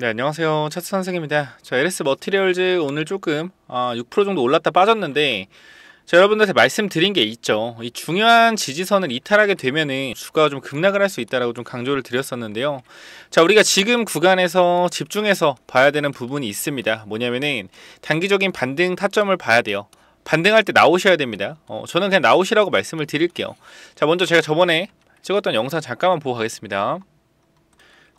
네, 안녕하세요. 차트 선생입니다. 저 LS 머티리얼즈 오늘 조금 아, 6% 정도 올랐다 빠졌는데 제가 여러분들한테 말씀드린 게 있죠. 이 중요한 지지선을 이탈하게 되면은 주가가 좀 급락을 할 수 있다라고 좀 강조를 드렸었는데요. 자, 우리가 지금 구간에서 집중해서 봐야 되는 부분이 있습니다. 뭐냐면은 단기적인 반등 타점을 봐야 돼요. 반등할 때 나오셔야 됩니다. 어, 저는 그냥 나오시라고 말씀을 드릴게요. 자, 먼저 제가 저번에 찍었던 영상 잠깐만 보고 가겠습니다.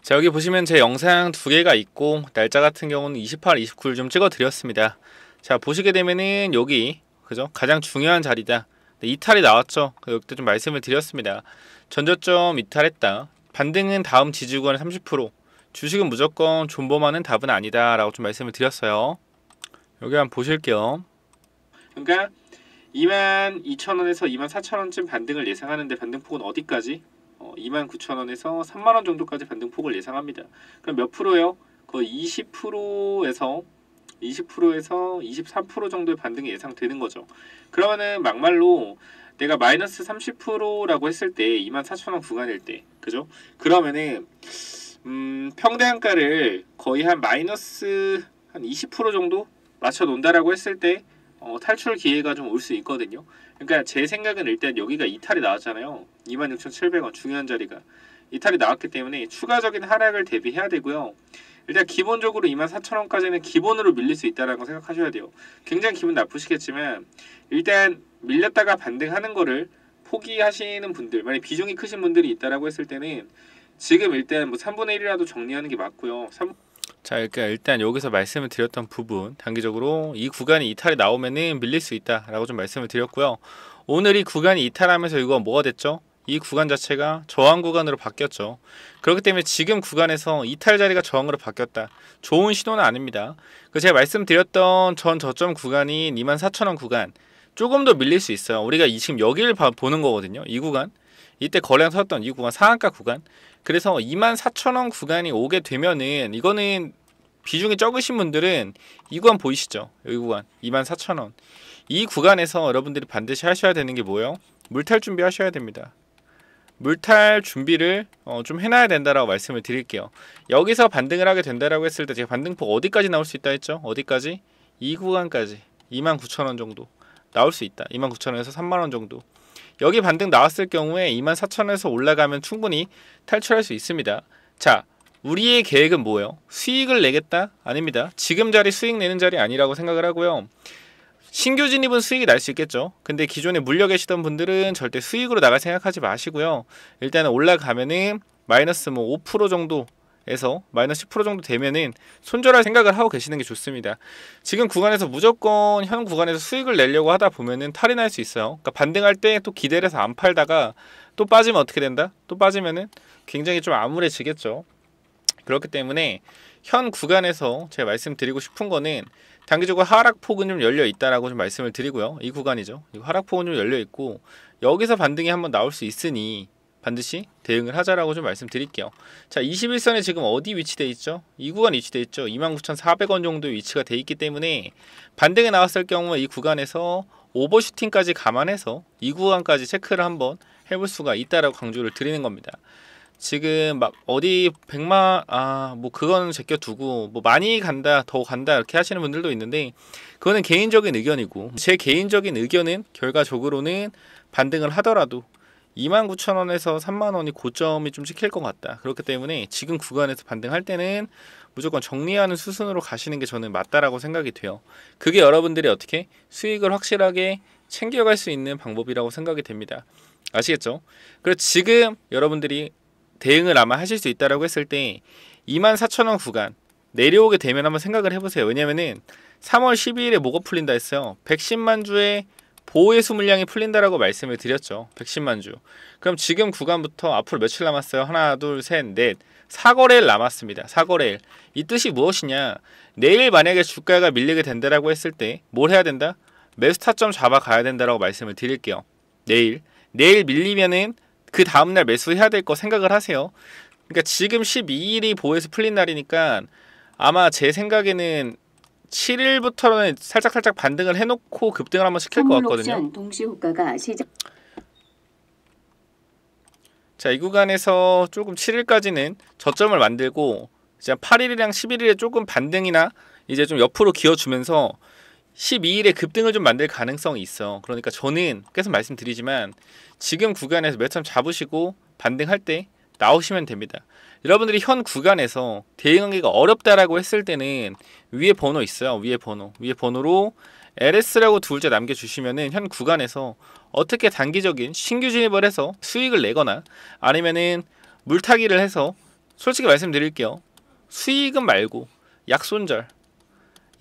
자 여기 보시면 제 영상 두 개가 있고 날짜 같은 경우는 28, 2 9를좀 찍어드렸습니다. 자 보시게 되면은 여기 그죠 가장 중요한 자리다. 네, 이탈이 나왔죠. 그때 좀 말씀을 드렸습니다. 전저점 이탈했다. 반등은 다음 지지구간 30%. 주식은 무조건 존버만은 답은 아니다라고 좀 말씀을 드렸어요. 여기 한번 보실게요. 그러니까 22,000원에서 24,000원쯤 반등을 예상하는데 반등폭은 어디까지? 어, 29,000원에서 3만원 정도까지 반등폭을 예상합니다. 그럼 몇 프로요? 거 20%에서 20%에서 23% 정도의 반등이 예상되는 거죠. 그러면은 막말로 내가 마이너스 30%라고 했을 때 24,000원 구간일 때 그죠? 그러면은 음, 평대한가를 거의 한 마이너스 한 20% 정도 맞춰 놓는다라고 했을 때 어, 탈출 기회가 좀 올 수 있거든요. 그러니까 제 생각은 일단 여기가 이탈이 나왔잖아요. 26,700원 중요한 자리가 이탈이 나왔기 때문에 추가적인 하락을 대비해야 되고요. 일단 기본적으로 24,000원까지는 기본으로 밀릴 수 있다라는 생각하셔야 돼요. 굉장히 기분 나쁘시겠지만 일단 밀렸다가 반등하는 거를 포기하시는 분들, 만약 비중이 크신 분들이 있다라고 했을 때는 지금 일단 뭐 3분의 1이라도 정리하는 게 맞고요. 3... 자, 그러니까 일단 여기서 말씀을 드렸던 부분, 단기적으로 이 구간이 이탈이 나오면은 밀릴 수 있다라고 좀 말씀을 드렸고요. 오늘 이 구간이 이탈하면서 이거 뭐가 됐죠? 이 구간 자체가 저항 구간으로 바뀌었죠. 그렇기 때문에 지금 구간에서 이탈 자리가 저항으로 바뀌었다. 좋은 신호는 아닙니다. 그 제가 말씀드렸던 전 저점 구간이 24,000원 구간 조금 더 밀릴 수 있어요. 우리가 지금 여기를 보는 거거든요. 이 구간 이때 거래량 터졌던 이 구간 상한가 구간 그래서 24,000원 구간이 오게 되면은 이거는 비중이 적으신 분들은 이 구간 보이시죠? 여기 구간 24,000원 이 구간에서 여러분들이 반드시 하셔야 되는 게 뭐예요? 물탈 준비 하셔야 됩니다. 물탈 준비를 어, 좀 해놔야 된다라고 말씀을 드릴게요. 여기서 반등을 하게 된다라고 했을 때 제가 반등폭 어디까지 나올 수 있다 했죠? 어디까지? 이 구간까지 29,000원 정도 나올 수 있다. 29,000원에서 3만원 정도 여기 반등 나왔을 경우에 24,000에서 올라가면 충분히 탈출할 수 있습니다. 자, 우리의 계획은 뭐예요? 수익을 내겠다? 아닙니다. 지금 자리 수익 내는 자리 아니라고 생각을 하고요. 신규 진입은 수익이 날 수 있겠죠. 근데 기존에 물려 계시던 분들은 절대 수익으로 나갈 생각하지 마시고요. 일단은 올라가면은 마이너스 뭐 5% 정도 에서 마이너스 10% 정도 되면은 손절할 생각을 하고 계시는 게 좋습니다. 지금 구간에서 무조건 현 구간에서 수익을 내려고 하다 보면은 탈이 날 수 있어요. 그러니까 반등할 때 또 기대를 해서 안 팔다가 또 빠지면 어떻게 된다? 또 빠지면은 굉장히 좀 암울해지겠죠. 그렇기 때문에 현 구간에서 제가 말씀드리고 싶은 거는 단기적으로 하락폭은 좀 열려 있다라고 좀 말씀을 드리고요. 이 구간이죠. 이 하락폭은 좀 열려 있고 여기서 반등이 한번 나올 수 있으니 반드시 대응을 하자라고 좀 말씀드릴게요. 자, 21선에 지금 어디 위치돼 있죠? 이 구간 위치돼 있죠. 29,400원 정도 위치가 돼 있기 때문에 반등에 나왔을 경우 이 구간에서 오버슈팅까지 감안해서 이 구간까지 체크를 한번 해볼 수가 있다라고 강조를 드리는 겁니다. 지금 막 어디 100만 아 뭐 그거는 제껴 두고 뭐 많이 간다 더 간다 이렇게 하시는 분들도 있는데 그거는 개인적인 의견이고 제 개인적인 의견은 결과적으로는 반등을 하더라도 29,000원에서 3만원이 고점이 좀 찍힐 것 같다. 그렇기 때문에 지금 구간에서 반등할 때는 무조건 정리하는 수순으로 가시는 게 저는 맞다라고 생각이 돼요. 그게 여러분들이 어떻게 수익을 확실하게 챙겨갈 수 있는 방법이라고 생각이 됩니다. 아시겠죠? 그리고 지금 여러분들이 대응을 아마 하실 수 있다라고 했을 때 24,000원 구간 내려오게 되면 한번 생각을 해보세요. 왜냐면은 3월 12일에 뭐가 풀린다 했어요. 110만 주에 보호예수 물량이 풀린다라고 말씀을 드렸죠. 110만 주. 그럼 지금 구간부터 앞으로 며칠 남았어요? 하나, 둘, 셋, 넷. 사거래일 남았습니다. 사거래일. 이 뜻이 무엇이냐? 내일 만약에 주가가 밀리게 된다라고 했을 때 뭘 해야 된다? 매수 타점 잡아가야 된다라고 말씀을 드릴게요. 내일. 내일 밀리면은 그 다음날 매수해야 될 거 생각을 하세요. 그러니까 지금 12일이 보호에서 풀린 날이니까 아마 제 생각에는 7일부터는 살짝 살짝 반등을 해놓고 급등을 한번 시킬 것 같거든요. 자, 이 구간에서 조금 7일까지는 저점을 만들고 이제 8일이랑 11일에 조금 반등이나 이제 좀 옆으로 기어주면서 12일에 급등을 좀 만들 가능성이 있어. 그러니까 저는 계속 말씀드리지만 지금 구간에서 매참 잡으시고 반등할 때 나오시면 됩니다. 여러분들이 현 구간에서 대응하기가 어렵다라고 했을 때는 위에 번호 있어요. 위에 번호. 위에 번호로 LS라고 둘째 남겨주시면은 현 구간에서 어떻게 단기적인 신규 진입을 해서 수익을 내거나 아니면은 물타기를 해서 솔직히 말씀드릴게요. 수익은 말고 약손절.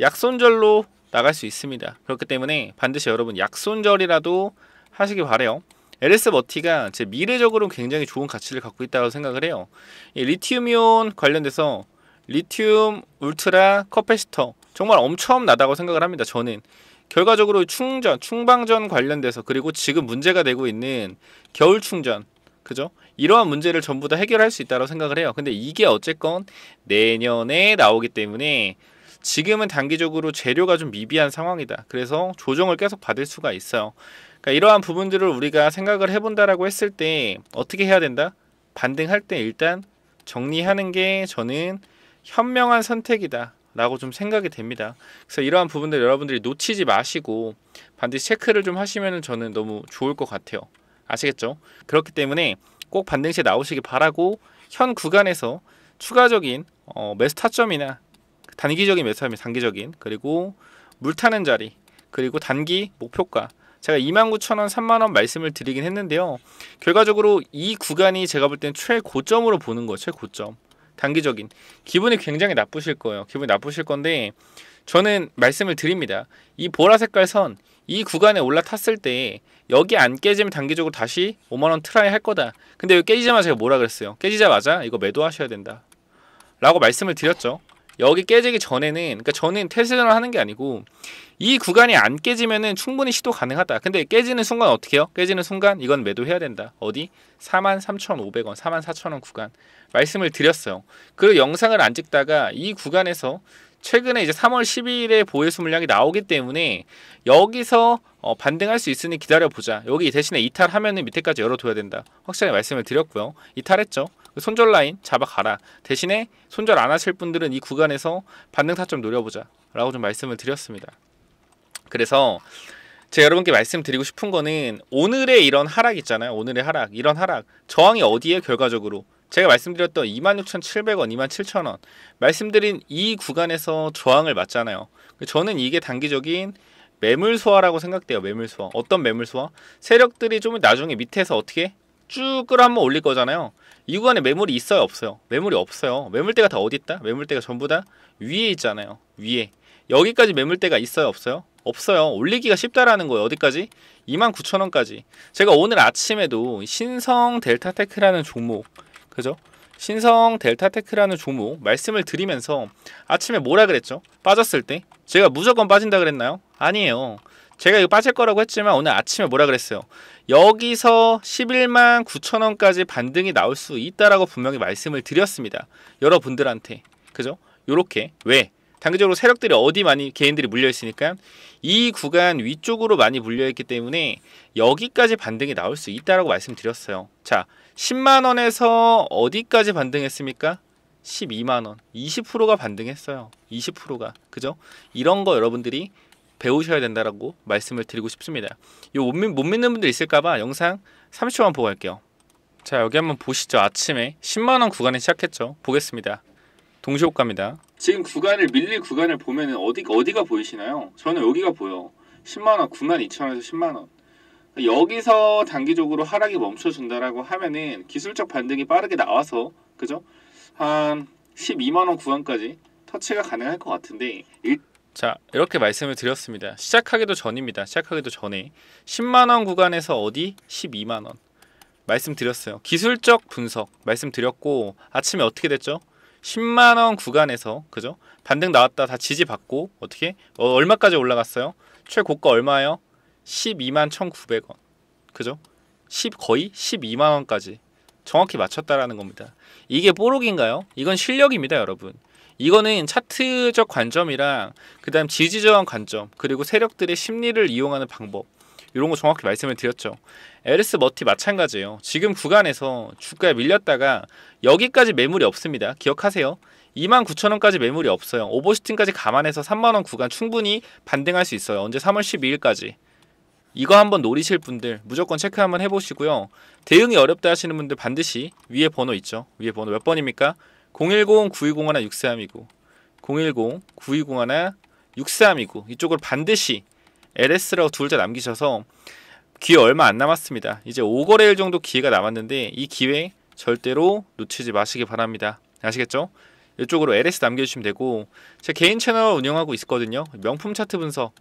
약손절로 나갈 수 있습니다. 그렇기 때문에 반드시 여러분 약손절이라도 하시기 바래요. LS 머티가 제 미래적으로 굉장히 좋은 가치를 갖고 있다고 생각을 해요. 리튬이온 관련돼서 리튬 울트라 커패시터 정말 엄청나다고 생각을 합니다. 저는 결과적으로 충전, 충방전 관련돼서 그리고 지금 문제가 되고 있는 겨울 충전 그죠? 이러한 문제를 전부 다 해결할 수 있다고 생각을 해요. 근데 이게 어쨌건 내년에 나오기 때문에 지금은 단기적으로 재료가 좀 미비한 상황이다. 그래서 조정을 계속 받을 수가 있어요. 그러니까 이러한 부분들을 우리가 생각을 해본다라고 했을 때 어떻게 해야 된다? 반등할 때 일단 정리하는 게 저는 현명한 선택이다. 라고 좀 생각이 됩니다. 그래서 이러한 부분들 여러분들이 놓치지 마시고 반드시 체크를 좀 하시면 저는 너무 좋을 것 같아요. 아시겠죠? 그렇기 때문에 꼭 반등시에 나오시길 바라고 현 구간에서 추가적인 어, 매수 타점이나 단기적인 매수 타점, 단기적인 그리고 물타는 자리 그리고 단기 목표가 제가 29,000원, 3만원 말씀을 드리긴 했는데요. 결과적으로 이 구간이 제가 볼 땐 최고점으로 보는 거예요. 최고점. 단기적인. 기분이 굉장히 나쁘실 거예요. 기분이 나쁘실 건데 저는 말씀을 드립니다. 이 보라 색깔 선, 이 구간에 올라탔을 때 여기 안 깨지면 단기적으로 다시 5만원 트라이 할 거다. 근데 여기 깨지자마자 제가 뭐라 그랬어요? 깨지자마자 이거 매도하셔야 된다. 라고 말씀을 드렸죠. 여기 깨지기 전에는 그러니까 저는 테슬라를 하는 게 아니고 이 구간이 안 깨지면은 충분히 시도 가능하다. 근데 깨지는 순간 어떻게 해요? 깨지는 순간 이건 매도해야 된다. 어디? 43,500원, 44,000원 구간 말씀을 드렸어요. 그 영상을 안 찍다가 이 구간에서 최근에 이제 3월 12일에 보유수 물량이 나오기 때문에 여기서 어, 반등할 수 있으니 기다려보자. 여기 대신에 이탈하면은 밑에까지 열어둬야 된다. 확실히 말씀을 드렸고요. 이탈했죠. 그 손절 라인 잡아가라. 대신에 손절 안 하실 분들은 이 구간에서 반등 타점 노려보자. 라고 좀 말씀을 드렸습니다. 그래서 제가 여러분께 말씀드리고 싶은 거는 오늘의 이런 하락 있잖아요. 오늘의 하락, 이런 하락. 저항이 어디에 결과적으로 제가 말씀드렸던 26,700원, 27,000원 말씀드린 이 구간에서 저항을 맞잖아요. 그 저는 이게 단기적인 매물 소화라고 생각돼요. 매물 소화. 어떤 매물 소화? 세력들이 좀 나중에 밑에서 어떻게 쭉 끌어 한번 올릴 거잖아요. 이 구간에 매물이 있어요 없어요 매물이 없어요 매물대가 다 어디 있다 매물대가 전부 다 위에 있잖아요 위에 여기까지 매물대가 있어요 없어요 없어요 올리기가 쉽다라는 거예요 어디까지 29,000원까지 제가 오늘 아침에도 신성 델타테크라는 종목 그죠 신성 델타테크라는 종목 말씀을 드리면서 아침에 뭐라 그랬죠 빠졌을 때 제가 무조건 빠진다 그랬나요 아니에요 제가 이거 빠질 거라고 했지만 오늘 아침에 뭐라 그랬어요? 여기서 11만 9천 원까지 반등이 나올 수 있다라고 분명히 말씀을 드렸습니다. 여러분들한테 그죠? 요렇게 왜? 단기적으로 세력들이 어디 많이 개인들이 물려 있으니까 이 구간 위쪽으로 많이 물려 있기 때문에 여기까지 반등이 나올 수 있다라고 말씀드렸어요. 자, 10만 원에서 어디까지 반등했습니까? 12만 원. 20%가 반등했어요. 20%가. 그죠? 이런 거 여러분들이 배우셔야 된다라고 말씀을 드리고 싶습니다. 이못 못 믿는 분들 있을까봐 영상 30초만 보고 갈게요. 자 여기 한번 보시죠. 아침에 10만 원 구간에 시작했죠. 보겠습니다. 동시호가입니다. 지금 구간을 밀릴 구간을 보면은 어디 어디가 보이시나요? 저는 여기가 보여. 10만 원, 9만 2천 원에서 10만 원. 여기서 단기적으로 하락이 멈춰준다라고 하면은 기술적 반등이 빠르게 나와서 그죠? 한 12만 원 구간까지 터치가 가능할 것 같은데 일, 자 이렇게 말씀을 드렸습니다. 시작하기도 전입니다. 시작하기도 전에 10만원 구간에서 어디? 12만원 말씀드렸어요. 기술적 분석 말씀드렸고 아침에 어떻게 됐죠? 10만원 구간에서 그죠? 반등 나왔다 다 지지받고 어떻게? 어, 얼마까지 올라갔어요? 최고가 얼마예요? 12만 1,900원 그죠? 10 거의 12만원까지 정확히 맞췄다라는 겁니다. 이게 뽀록인가요? 이건 실력입니다 여러분. 이거는 차트적 관점이랑 그다음 지지 저항 관점 그리고 세력들의 심리를 이용하는 방법 이런 거 정확히 말씀을 드렸죠. LS 머티 마찬가지예요. 지금 구간에서 주가에 밀렸다가 여기까지 매물이 없습니다. 기억하세요. 29,000원까지 매물이 없어요. 오버슈팅까지 감안해서 3만원 구간 충분히 반등할 수 있어요. 언제 3월 12일까지. 이거 한번 노리실 분들 무조건 체크 한번 해보시고요. 대응이 어렵다 하시는 분들 반드시 위에 번호 있죠. 위에 번호 몇 번입니까? 010-920-1-643이고 010-920-1-643이고 이쪽을 반드시 LS라고 둘다 남기셔서 기회 얼마 안 남았습니다. 이제 5거래일 정도 기회가 남았는데 이 기회 절대로 놓치지 마시기 바랍니다. 아시겠죠? 이쪽으로 LS 남겨주시면 되고 제 개인 채널 을 운영하고 있거든요. 명품 차트 분석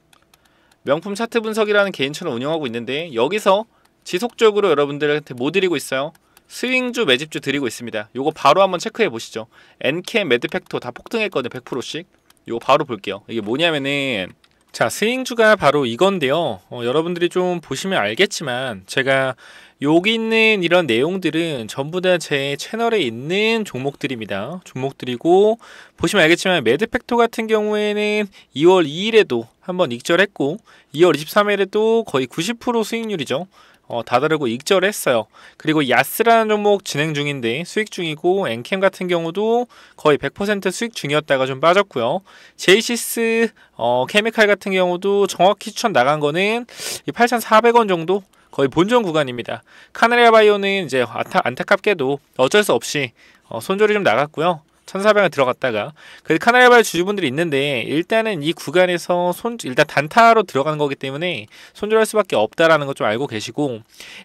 명품 차트 분석이라는 개인 채널 운영하고 있는데 여기서 지속적으로 여러분들한테 뭐 드리고 있어요? 스윙주 매집주 드리고 있습니다. 요거 바로 한번 체크해 보시죠. NK 매드팩토 다 폭등했거든요. 100%씩. 요거 바로 볼게요. 이게 뭐냐면은 자 스윙주가 바로 이건데요. 어, 여러분들이 좀 보시면 알겠지만 제가 여기 있는 이런 내용들은 전부 다 제 채널에 있는 종목들입니다. 종목들이고 보시면 알겠지만 매드팩토 같은 경우에는 2월 2일에도 한번 익절했고 2월 23일에도 거의 90% 수익률이죠. 어, 다다르고 익절했어요. 그리고 야스라는 종목 진행 중인데 수익 중이고 엔캠 같은 경우도 거의 100% 수익 중이었다가 좀 빠졌고요. 제이시스 어, 케미칼 같은 경우도 정확히 추천 나간 거는 8,400원 정도 거의 본전 구간입니다. 카나리아 바이오는 이제 안타, 안타깝게도 어쩔 수 없이 어, 손절이 좀 나갔고요. 1400을 들어갔다가 그래도 카나리발 주주분들이 있는데 일단은 이 구간에서 손 일단 단타로 들어가는 거기 때문에 손절할 수밖에 없다라는 걸 좀 알고 계시고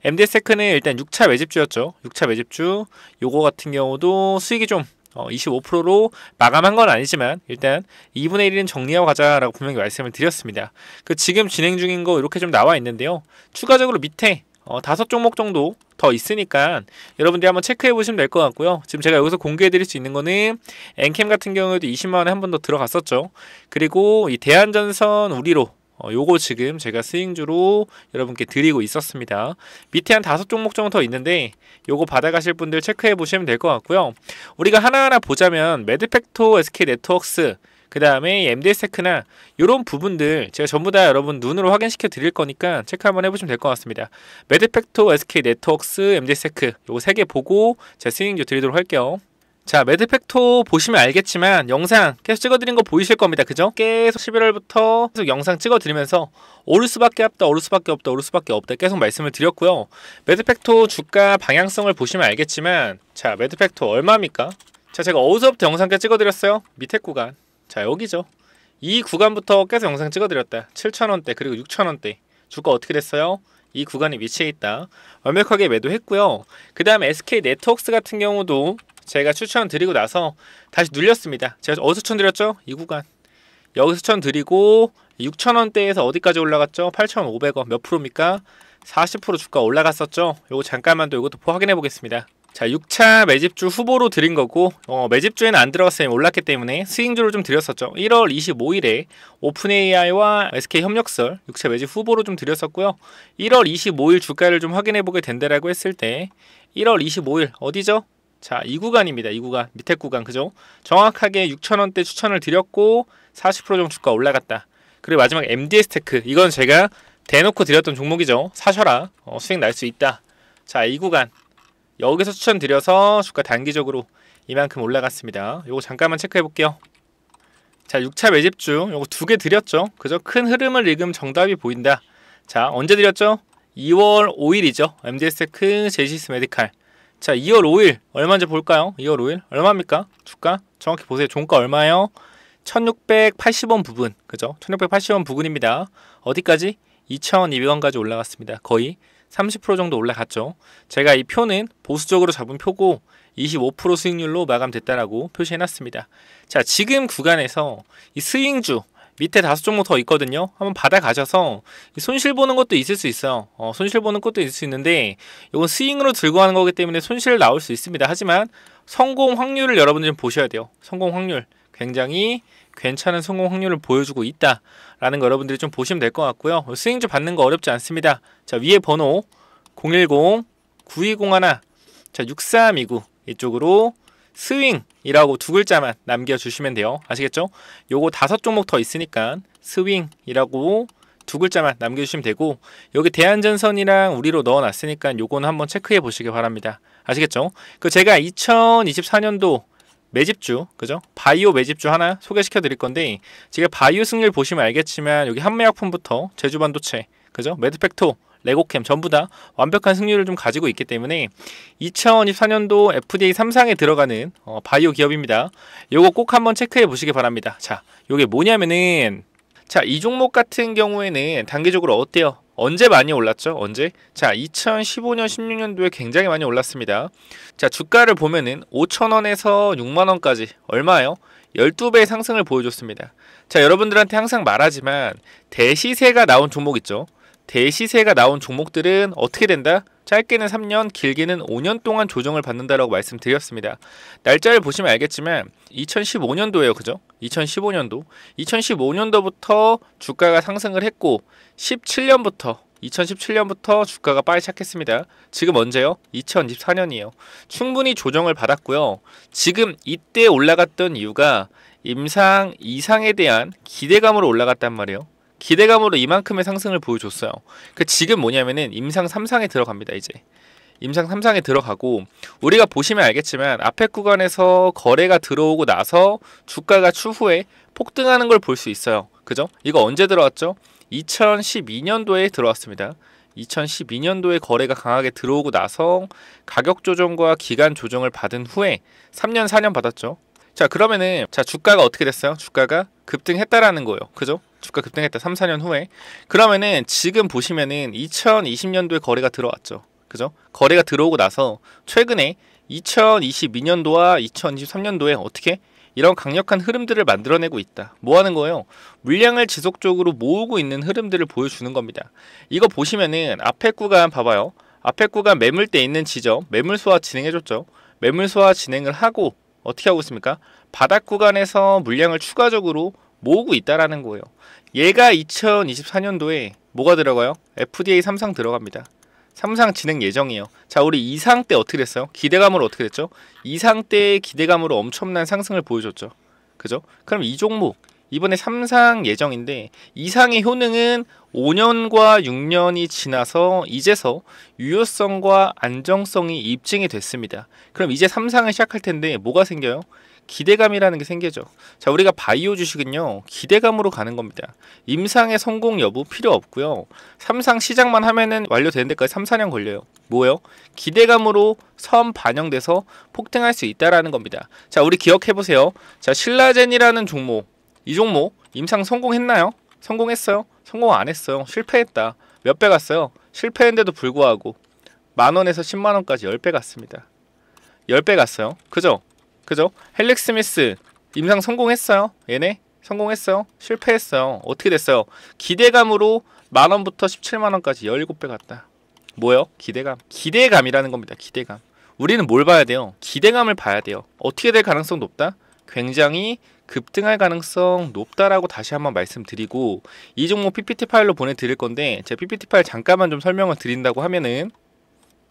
MD세크는 일단 6차 매집주였죠. 6차 매집주 요거 같은 경우도 수익이 좀 어, 25%로 마감한 건 아니지만 일단 2분의 1은 정리하고 가자라고 분명히 말씀을 드렸습니다. 그 지금 진행 중인 거 이렇게 좀 나와 있는데요. 추가적으로 밑에 어, 다섯 종목 정도 더 있으니까 여러분들이 한번 체크해 보시면 될 것 같고요. 지금 제가 여기서 공개해 드릴 수 있는 거는 엔캠 같은 경우에도 20만 원에 한 번 더 들어갔었죠. 그리고 이 대한전선 우리로 어, 요거 지금 제가 스윙주로 여러분께 드리고 있었습니다. 밑에 한 다섯 종목 정도 더 있는데 요거 받아가실 분들 체크해 보시면 될 것 같고요. 우리가 하나하나 보자면 매드팩토 SK 네트웍스 그 다음에 MDS e c 나 이런 부분들 제가 전부 다 여러분 눈으로 확인시켜 드릴 거니까 체크 한번 해보시면 될 것 같습니다. 매드팩토, SK 네트웍스, MDS e c 요거 세 개 보고 제가 스윙조 드리도록 할게요. 자 매드팩토 보시면 알겠지만 영상 계속 찍어드린 거 보이실 겁니다 그죠? 계속 11월부터 계속 영상 찍어드리면서 오를 수밖에 없다 오를 수밖에 없다 오를 수밖에 없다 계속 말씀을 드렸고요 매드팩토 주가 방향성을 보시면 알겠지만 자 매드팩토 얼마입니까? 자 제가 어디서부터 영상 께 찍어드렸어요? 밑에 구간 자 여기죠 이 구간부터 계속 영상 찍어드렸다 7,000원대 그리고 6,000원대 주가 어떻게 됐어요? 이구간이 위치해 있다 완벽하게 매도했고요 그 다음에 SK 네트웍스 같은 경우도 제가 추천드리고 나서 다시 눌렸습니다 제가 어디 추천드렸죠? 이 구간 여기서 추천드리고 6,000원대에서 어디까지 올라갔죠? 8,500원 몇 프로입니까? 40% 주가 올라갔었죠? 요거 잠깐만 또 이것도 확인해 보겠습니다 자 6차 매집주 후보로 드린 거고 어, 매집주에는 안 들어갔으니 올랐기 때문에 스윙주를 좀 드렸었죠 1월 25일에 오픈AI와 SK 협력설 6차 매집 후보로 좀 드렸었고요 1월 25일 주가를 좀 확인해 보게 된다라고 했을 때 1월 25일 어디죠? 자, 이 구간입니다. 이 구간. 밑에 구간. 그죠? 정확하게 6천원대 추천을 드렸고 40%정 도 주가 올라갔다. 그리고 마지막 MDS 테크. 이건 제가 대놓고 드렸던 종목이죠. 사셔라. 어, 수익 날 수 있다. 자, 이 구간. 여기서 추천드려서 주가 단기적으로 이만큼 올라갔습니다. 요거 잠깐만 체크해 볼게요. 자, 6차 매집 중 요거 두 개 드렸죠. 그저 큰 흐름을 읽음 정답이 보인다. 자, 언제 드렸죠? 2월 5일이죠. MDS테크 제시스 메디칼. 자, 2월 5일 얼마인지 볼까요? 2월 5일 얼마입니까? 주가 정확히 보세요. 종가 얼마예요? 1680원 부분. 그죠? 1680원 부분입니다. 어디까지? 2200원까지 올라갔습니다. 거의 30% 정도 올라갔죠. 제가 이 표는 보수적으로 잡은 표고 25% 수익률로 마감됐다라고 표시해놨습니다. 자, 지금 구간에서 이 스윙주 밑에 다섯 종목 더 있거든요. 한번 받아가셔서 손실 보는 것도 있을 수 있어요. 어, 손실 보는 것도 있을 수 있는데 이건 스윙으로 들고 가는 거기 때문에 손실 나올 수 있습니다. 하지만 성공 확률을 여러분 들좀 보셔야 돼요. 성공 확률 굉장히 괜찮은 성공 확률을 보여주고 있다라는 거 여러분들이 좀 보시면 될 것 같고요. 스윙즈 받는 거 어렵지 않습니다. 자 위에 번호 010-9201자 6329 이쪽으로 스윙이라고 두 글자만 남겨주시면 돼요. 아시겠죠? 요거 다섯 종목 더 있으니까 스윙이라고 두 글자만 남겨주시면 되고 여기 대한전선이랑 우리로 넣어놨으니까 요거는 한번 체크해 보시기 바랍니다. 아시겠죠? 그 제가 2024년도 매집주 그죠? 바이오 매집주 하나 소개시켜 드릴 건데 제가 바이오 승률 보시면 알겠지만 여기 한매약품부터 제주반도체 그죠? 매드팩토 레고캠 전부 다 완벽한 승률을 좀 가지고 있기 때문에 2024년도 FDA 3상에 들어가는 어, 바이오 기업입니다. 요거 꼭 한번 체크해 보시기 바랍니다. 자, 요게 뭐냐면은 자, 이 종목 같은 경우에는 단기적으로 어때요? 언제 많이 올랐죠? 언제? 자, 2015년, 16년도에 굉장히 많이 올랐습니다. 자, 주가를 보면은 5천원에서 6만원까지 얼마요? 12배의 상승을 보여줬습니다. 자, 여러분들한테 항상 말하지만 대시세가 나온 종목 있죠? 대시세가 나온 종목들은 어떻게 된다? 짧게는 3년, 길게는 5년 동안 조정을 받는다라고 말씀드렸습니다. 날짜를 보시면 알겠지만 2015년도예요. 그죠? 2015년도. 2015년도부터 주가가 상승을 했고 17년부터 2017년부터 주가가 빨리 기 시작했습니다. 지금 언제요? 2024년이에요. 충분히 조정을 받았고요. 지금 이때 올라갔던 이유가 임상 이상에 대한 기대감으로 올라갔단 말이에요. 기대감으로 이만큼의 상승을 보여줬어요. 그 지금 뭐냐면은 임상 3상에 들어갑니다, 이제. 임상 3상에 들어가고 우리가 보시면 알겠지만 앞에 구간에서 거래가 들어오고 나서 주가가 추후에 폭등하는 걸 볼 수 있어요. 그죠? 이거 언제 들어왔죠? 2012년도에 들어왔습니다. 2012년도에 거래가 강하게 들어오고 나서 가격 조정과 기간 조정을 받은 후에 3년 4년 받았죠. 자 그러면은 자 주가가 어떻게 됐어요? 주가가 급등했다라는 거예요. 그죠? 주가 급등했다. 3, 4년 후에. 그러면은 지금 보시면은 2020년도에 거래가 들어왔죠. 그죠? 거래가 들어오고 나서 최근에 2022년도와 2023년도에 어떻게 이런 강력한 흐름들을 만들어내고 있다. 뭐 하는 거예요? 물량을 지속적으로 모으고 있는 흐름들을 보여주는 겁니다. 이거 보시면은 앞에 구간 봐봐요. 앞에 구간 매물대 있는 지점 매물 소화 진행해줬죠. 매물 소화 진행을 하고 어떻게 하고 있습니까? 바닥 구간에서 물량을 추가적으로 모으고 있다라는 거예요. 얘가 2024년도에 뭐가 들어가요? FDA 3상 들어갑니다. 3상 진행 예정이에요. 자, 우리 2상 때 어떻게 됐어요? 기대감으로 어떻게 됐죠? 2상 때 기대감으로 엄청난 상승을 보여줬죠. 그죠? 그럼 이 종목 이번에 3상 예정인데 2상의 효능은 5년과 6년이 지나서 이제서 유효성과 안정성이 입증이 됐습니다. 그럼 이제 삼상을 시작할 텐데 뭐가 생겨요? 기대감이라는 게 생기죠. 자, 우리가 바이오 주식은요, 기대감으로 가는 겁니다. 임상의 성공 여부 필요 없고요. 삼상 시작만 하면은 완료되는 데까지 3, 4년 걸려요. 뭐예요? 기대감으로 선 반영돼서 폭등할 수 있다라는 겁니다. 자, 우리 기억해보세요. 자, 신라젠이라는 종목, 이 종목 임상 성공했나요? 성공했어요. 성공 안 했어요. 실패했다. 몇 배 갔어요? 실패했는데도 불구하고 만원에서 10만원까지 10배 갔습니다. 10배 갔어요. 그죠? 그죠? 헬릭 스미스 임상 성공했어요. 얘네 성공했어요. 실패했어요. 어떻게 됐어요? 기대감으로 만원부터 17만원까지 17배 갔다. 뭐요? 기대감. 기대감이라는 겁니다. 기대감. 우리는 뭘 봐야 돼요? 기대감을 봐야 돼요. 어떻게 될 가능성 높다? 굉장히 급등할 가능성 높다라고 다시 한번 말씀드리고 이 종목 PPT 파일로 보내드릴 건데 제 PPT 파일 잠깐만 좀 설명을 드린다고 하면은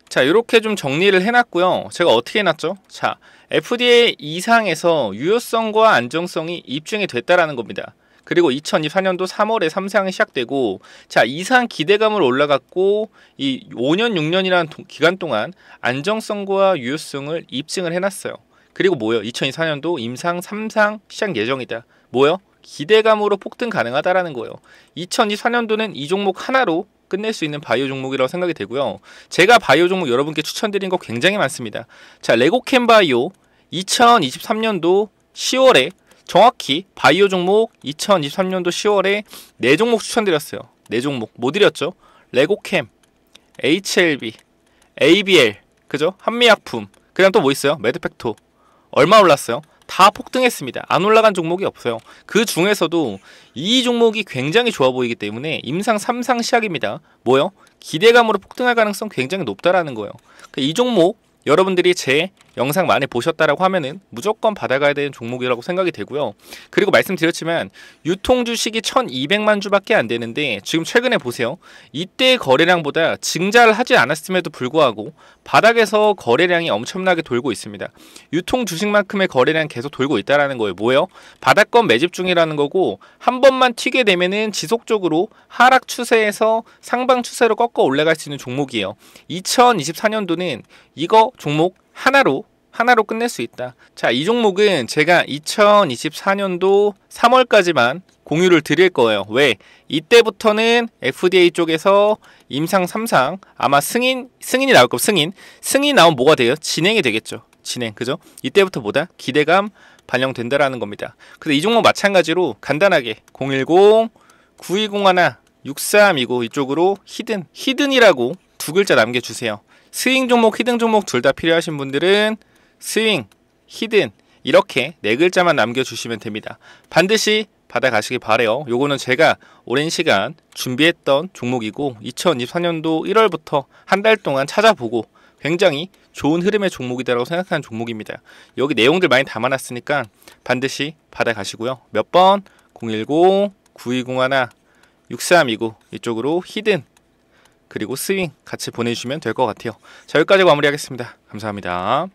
자 이렇게 좀 정리를 해놨고요 제가 어떻게 해놨죠 자 FDA 이상에서 유효성과 안정성이 입증이 됐다라는 겁니다 그리고 2024년도 3월에 삼상이 시작되고 자 이상 기대감을 올라갔고 이 5년 6년이라는 기간 동안 안정성과 유효성을 입증을 해놨어요 그리고 뭐요? 예 2024년도 임상 3상 시장 예정이다. 뭐요? 예 기대감으로 폭등 가능하다라는 거예요. 2024년도는 이 종목 하나로 끝낼 수 있는 바이오 종목이라고 생각이 되고요. 제가 바이오 종목 여러분께 추천드린 거 굉장히 많습니다. 자, 레고캠 바이오 2023년도 10월에 정확히 바이오 종목 2023년도 10월에 네 종목 추천드렸어요. 네 종목 뭐 드렸죠? 레고캠, HLB, ABL, 그죠? 한미약품. 그다음 또 뭐 있어요? 매드팩토 얼마 올랐어요? 다 폭등했습니다. 안 올라간 종목이 없어요. 그 중에서도 이 종목이 굉장히 좋아 보이기 때문에 임상 3상 시작입니다. 뭐요? 기대감으로 폭등할 가능성 굉장히 높다라는 거예요. 그러니까 이 종목 여러분들이 제 영상 많이 보셨다라고 하면은 무조건 받아가야 되는 종목이라고 생각이 되고요. 그리고 말씀드렸지만 유통 주식이 1,200만 주밖에 안 되는데 지금 최근에 보세요. 이때 거래량보다 증자를 하지 않았음에도 불구하고 바닥에서 거래량이 엄청나게 돌고 있습니다. 유통 주식만큼의 거래량 계속 돌고 있다라는 거예요. 뭐예요? 바닥권 매집 중이라는 거고 한 번만 튀게 되면은 지속적으로 하락 추세에서 상방 추세로 꺾어 올라갈 수 있는 종목이에요. 2024년도는 이거 종목 하나로 하나로 끝낼 수 있다. 자, 이 종목은 제가 2024년도 3월까지만 공유를 드릴 거예요. 왜? 이때부터는 FDA 쪽에서 임상 3상 아마 승인 승인이 나올 겁 승인. 승인이 나온 뭐가 돼요? 진행이 되겠죠. 진행. 그죠? 이때부터 보다 기대감 반영된다라는 겁니다. 근데 이 종목 마찬가지로 간단하게 010 920 1 6329 이쪽으로 히든 히든이라고 두 글자 남겨 주세요. 스윙 종목, 히든 종목 둘 다 필요하신 분들은 스윙, 히든 이렇게 네 글자만 남겨주시면 됩니다. 반드시 받아가시기 바래요. 요거는 제가 오랜 시간 준비했던 종목이고 2024년도 1월부터 한 달 동안 찾아보고 굉장히 좋은 흐름의 종목이다라고 생각하는 종목입니다. 여기 내용들 많이 담아놨으니까 반드시 받아가시고요. 몇 번? 010-9201-6329 이쪽으로 히든 그리고 스윙 같이 보내주시면 될 것 같아요. 자, 여기까지 마무리하겠습니다. 감사합니다.